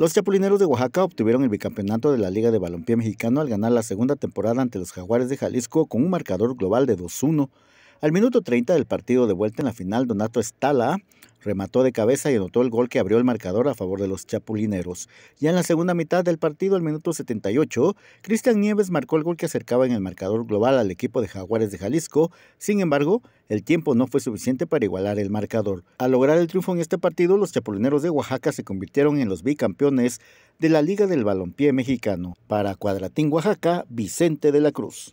Los Chapulineros de Oaxaca obtuvieron el bicampeonato de la Liga de Balompié Mexicano al ganar la segunda temporada ante los Jaguares de Jalisco con un marcador global de 2-1 al minuto 30 del partido de vuelta en la final, Donato Stala remató de cabeza y anotó el gol que abrió el marcador a favor de los chapulineros. Ya en la segunda mitad del partido, al minuto 78, Cristian Nieves marcó el gol que acercaba en el marcador global al equipo de Jaguares de Jalisco. Sin embargo, el tiempo no fue suficiente para igualar el marcador. Al lograr el triunfo en este partido, los chapulineros de Oaxaca se convirtieron en los bicampeones de la Liga del Balompié Mexicano. Para Cuadratín Oaxaca, Vicente de la Cruz.